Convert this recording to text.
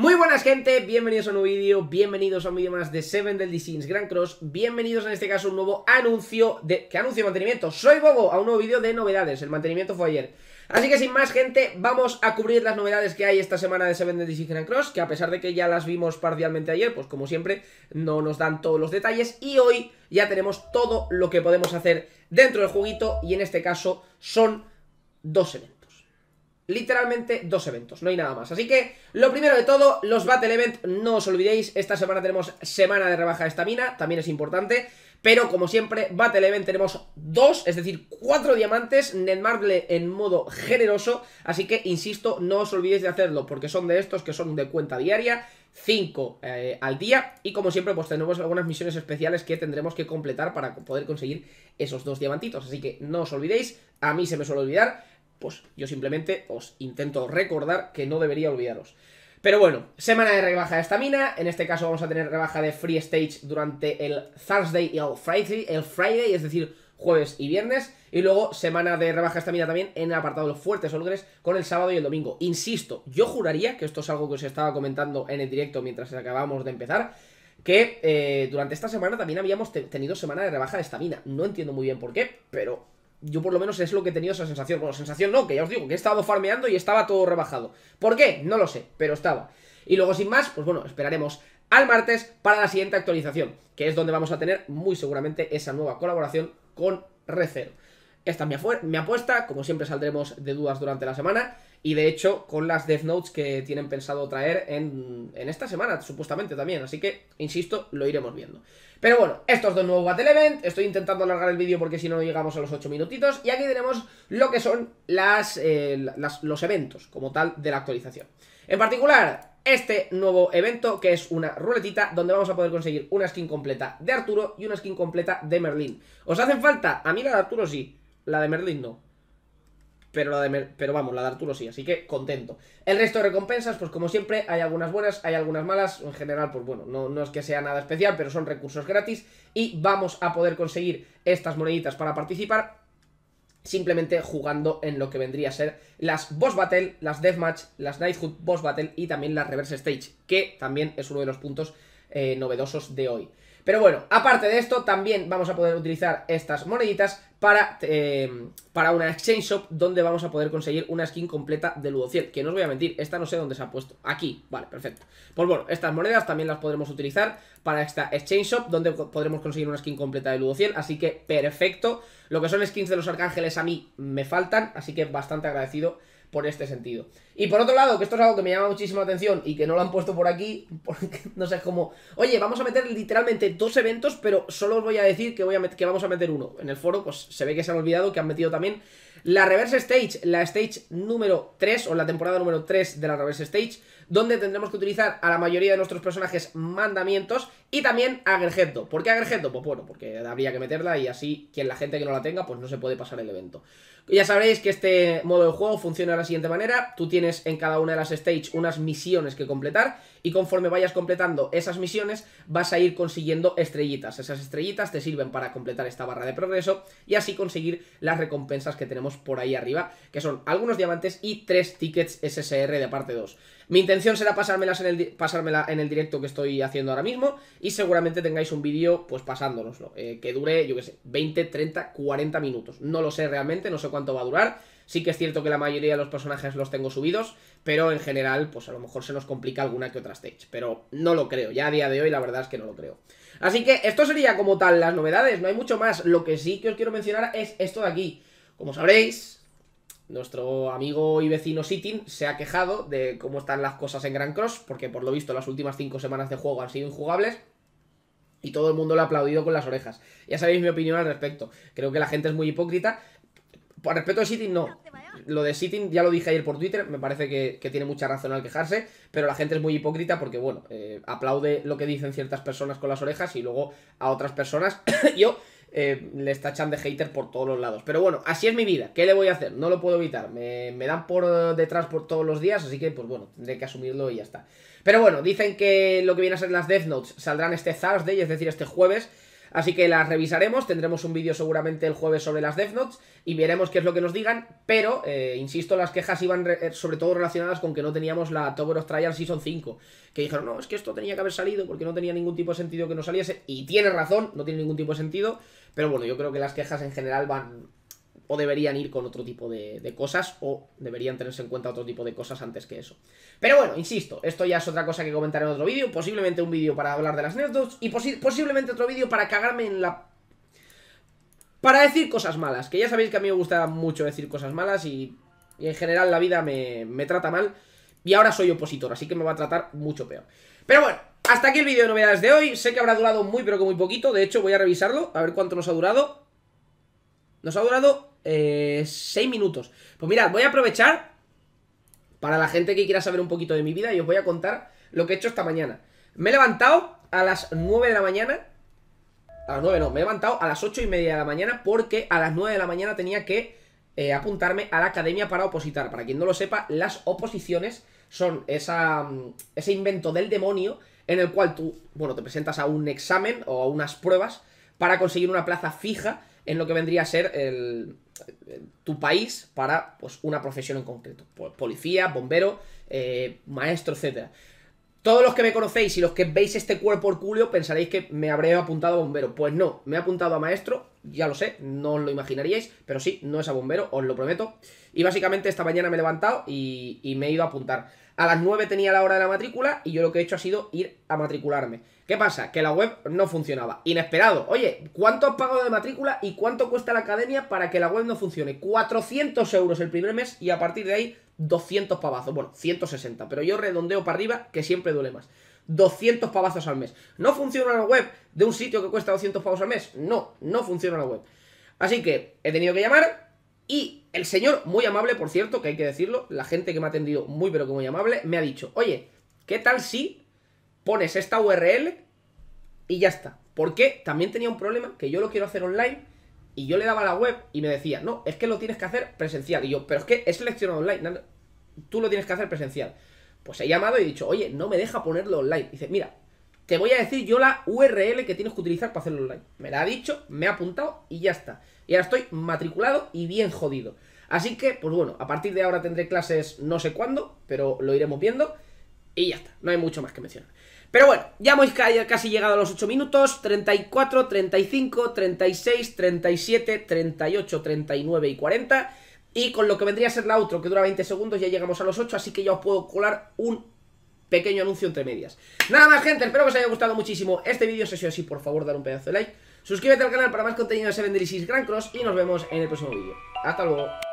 Muy buenas gente, bienvenidos a un nuevo vídeo, bienvenidos a un vídeo más de Seven del Sins Grand Cross Bienvenidos en este caso a un nuevo anuncio de... ¿Qué anuncio de mantenimiento? Soy Bobo, a un nuevo vídeo de novedades, el mantenimiento fue ayer Así que sin más gente, vamos a cubrir las novedades que hay esta semana de Seven del Sins Grand Cross Que a pesar de que ya las vimos parcialmente ayer, pues como siempre, no nos dan todos los detalles Y hoy ya tenemos todo lo que podemos hacer dentro del juguito, y en este caso son dos eventos literalmente dos eventos, no hay nada más. Así que, lo primero de todo, los Battle Event, no os olvidéis, esta semana tenemos semana de rebaja de mina también es importante. Pero, como siempre, Battle Event tenemos dos, es decir, cuatro diamantes, Marble en modo generoso. Así que, insisto, no os olvidéis de hacerlo, porque son de estos que son de cuenta diaria. 5 eh, al día y como siempre pues tenemos algunas misiones especiales que tendremos que completar para poder conseguir esos dos diamantitos así que no os olvidéis, a mí se me suele olvidar pues yo simplemente os intento recordar que no debería olvidaros. Pero bueno, semana de rebaja de estamina, en este caso vamos a tener rebaja de free stage durante el Thursday y el Friday, el Friday, es decir, jueves y viernes, y luego semana de rebaja de estamina también en el apartado de los fuertes olgres con el sábado y el domingo. Insisto, yo juraría, que esto es algo que os estaba comentando en el directo mientras acabábamos de empezar, que eh, durante esta semana también habíamos tenido semana de rebaja de estamina. No entiendo muy bien por qué, pero yo por lo menos es lo que he tenido esa sensación. Bueno, sensación no, que ya os digo, que he estado farmeando y estaba todo rebajado. ¿Por qué? No lo sé, pero estaba. Y luego sin más, pues bueno, esperaremos al martes para la siguiente actualización, que es donde vamos a tener muy seguramente esa nueva colaboración con Recero. Esta es mi apuesta, como siempre saldremos de dudas durante la semana. Y de hecho, con las Death Notes que tienen pensado traer en, esta semana, supuestamente también. Así que, insisto, lo iremos viendo. Pero bueno, esto es de nuevo Battle Event. Estoy intentando alargar el vídeo porque si no llegamos a los 8 minutitos. Y aquí tenemos lo que son eh, las, los eventos como tal de la actualización. En particular, este nuevo evento que es una ruletita donde vamos a poder conseguir una skin completa de Arturo y una skin completa de Merlin. ¿Os hacen falta? A mí la de Arturo sí, la de Merlin no. Pero, la de, pero vamos, la de Arturo sí, así que contento. El resto de recompensas, pues como siempre, hay algunas buenas, hay algunas malas. En general, pues bueno, no, no es que sea nada especial, pero son recursos gratis. Y vamos a poder conseguir estas moneditas para participar simplemente jugando en lo que vendría a ser las Boss Battle, las Deathmatch, las Nighthood Boss Battle y también las Reverse Stage, que también es uno de los puntos eh, novedosos de hoy. Pero bueno, aparte de esto, también vamos a poder utilizar estas moneditas para, eh, para una exchange shop donde vamos a poder conseguir una skin completa de Ludo 100. Que no os voy a mentir, esta no sé dónde se ha puesto. Aquí, vale, perfecto. Pues bueno, estas monedas también las podremos utilizar para esta exchange shop donde podremos conseguir una skin completa de Ludo 100. Así que perfecto. Lo que son skins de los arcángeles a mí me faltan, así que bastante agradecido por este sentido. Y por otro lado, que esto es algo que me llama muchísima atención y que no lo han puesto por aquí, porque no sé cómo. Oye, vamos a meter literalmente dos eventos, pero solo os voy a decir que, voy a que vamos a meter uno. En el foro, pues se ve que se han olvidado que han metido también la Reverse Stage, la stage número 3 o la temporada número 3 de la Reverse Stage, donde tendremos que utilizar a la mayoría de nuestros personajes mandamientos y también a Gergetto. ¿Por qué a Gergetto? Pues bueno, porque habría que meterla y así quien la gente que no la tenga pues no se puede pasar el evento. Ya sabréis que este modo de juego funciona de la siguiente manera, tú tienes en cada una de las stage unas misiones que completar y conforme vayas completando esas misiones vas a ir consiguiendo estrellitas. Esas estrellitas te sirven para completar esta barra de progreso y así conseguir las recompensas que tenemos por ahí arriba, que son algunos diamantes y tres tickets SSR de parte 2. Mi intención será pasármelas en el, pasármela en el directo que estoy haciendo ahora mismo y seguramente tengáis un vídeo pues pasándonoslo, eh, que dure, yo qué sé, 20, 30, 40 minutos. No lo sé realmente, no sé cuánto va a durar Sí que es cierto que la mayoría de los personajes los tengo subidos, pero en general, pues a lo mejor se nos complica alguna que otra stage. Pero no lo creo, ya a día de hoy la verdad es que no lo creo. Así que esto sería como tal las novedades, no hay mucho más. Lo que sí que os quiero mencionar es esto de aquí. Como sabréis, nuestro amigo y vecino sitting se ha quejado de cómo están las cosas en Grand Cross, porque por lo visto las últimas 5 semanas de juego han sido injugables. Y todo el mundo lo ha aplaudido con las orejas. Ya sabéis mi opinión al respecto. Creo que la gente es muy hipócrita por respecto a Sitting, no. Lo de Sitting, ya lo dije ayer por Twitter, me parece que, tiene mucha razón al quejarse, pero la gente es muy hipócrita porque, bueno, eh, aplaude lo que dicen ciertas personas con las orejas y luego a otras personas, yo, eh, les tachan de hater por todos los lados. Pero bueno, así es mi vida, ¿qué le voy a hacer? No lo puedo evitar, me, dan por eh, detrás por todos los días, así que, pues bueno, tendré que asumirlo y ya está. Pero bueno, dicen que lo que viene a ser las Death Notes saldrán este Thursday, es decir, este jueves, Así que las revisaremos, tendremos un vídeo seguramente el jueves sobre las Death Notes y veremos qué es lo que nos digan, pero, eh, insisto, las quejas iban eh, sobre todo relacionadas con que no teníamos la Tower of Trials Season 5, que dijeron, no, es que esto tenía que haber salido porque no tenía ningún tipo de sentido que no saliese, y tiene razón, no tiene ningún tipo de sentido, pero bueno, yo creo que las quejas en general van o deberían ir con otro tipo de, cosas o deberían tenerse en cuenta otro tipo de cosas antes que eso. Pero bueno, insisto, esto ya es otra cosa que comentaré en otro vídeo, posiblemente un vídeo para hablar de las netdots y posiblemente otro vídeo para cagarme en la... Para decir cosas malas, que ya sabéis que a mí me gusta mucho decir cosas malas y, en general la vida me, me trata mal y ahora soy opositor, así que me va a tratar mucho peor. Pero bueno, hasta aquí el vídeo de novedades de hoy, sé que habrá durado muy pero que muy poquito, de hecho voy a revisarlo, a ver cuánto nos ha durado. Nos ha durado eh, 6 minutos. Pues mirad, voy a aprovechar para la gente que quiera saber un poquito de mi vida y os voy a contar lo que he hecho esta mañana. Me he levantado a las 9 de la mañana. A las 9 no, me he levantado a las 8 y media de la mañana porque a las 9 de la mañana tenía que eh, apuntarme a la academia para opositar. Para quien no lo sepa, las oposiciones son esa, mm, ese invento del demonio en el cual tú, bueno, te presentas a un examen o a unas pruebas para conseguir una plaza fija en lo que vendría a ser el, eh, tu país para pues, una profesión en concreto. Policía, bombero, eh, maestro, etc. Todos los que me conocéis y los que veis este cuerpo culio pensaréis que me habré apuntado a bombero. Pues no, me he apuntado a maestro ya lo sé, no os lo imaginaríais, pero sí, no es a bombero, os lo prometo. Y básicamente esta mañana me he levantado y, me he ido a apuntar. A las 9 tenía la hora de la matrícula y yo lo que he hecho ha sido ir a matricularme. ¿Qué pasa? Que la web no funcionaba. Inesperado. Oye, ¿cuánto has pagado de matrícula y cuánto cuesta la academia para que la web no funcione? 400 euros el primer mes y a partir de ahí 200 pavazos. Bueno, 160, pero yo redondeo para arriba que siempre duele más. 200 pavazos al mes. ¿No funciona la web de un sitio que cuesta 200 pavos al mes? No, no funciona la web. Así que he tenido que llamar y el señor, muy amable, por cierto, que hay que decirlo, la gente que me ha atendido muy pero que muy amable, me ha dicho, oye, ¿qué tal si pones esta URL y ya está? Porque también tenía un problema que yo lo quiero hacer online y yo le daba la web y me decía, no, es que lo tienes que hacer presencial. Y yo, pero es que he seleccionado online, tú lo tienes que hacer presencial. Pues he llamado y he dicho, oye, no me deja ponerlo online. dice, mira, te voy a decir yo la URL que tienes que utilizar para hacerlo online. Me la ha dicho, me ha apuntado y ya está. Y ahora estoy matriculado y bien jodido. Así que, pues bueno, a partir de ahora tendré clases no sé cuándo, pero lo iremos viendo. Y ya está, no hay mucho más que mencionar. Pero bueno, ya hemos casi llegado a los 8 minutos, 34, 35, 36, 37, 38, 39 y 40. Y con lo que vendría a ser la outro, que dura 20 segundos, ya llegamos a los 8, así que ya os puedo colar un pequeño anuncio entre medias. Nada más, gente, espero que os haya gustado muchísimo este vídeo. Si ha así, por favor, dar un pedazo de like. Suscríbete al canal para más contenido de Seven Delicious Grand Cross y nos vemos en el próximo vídeo. Hasta luego.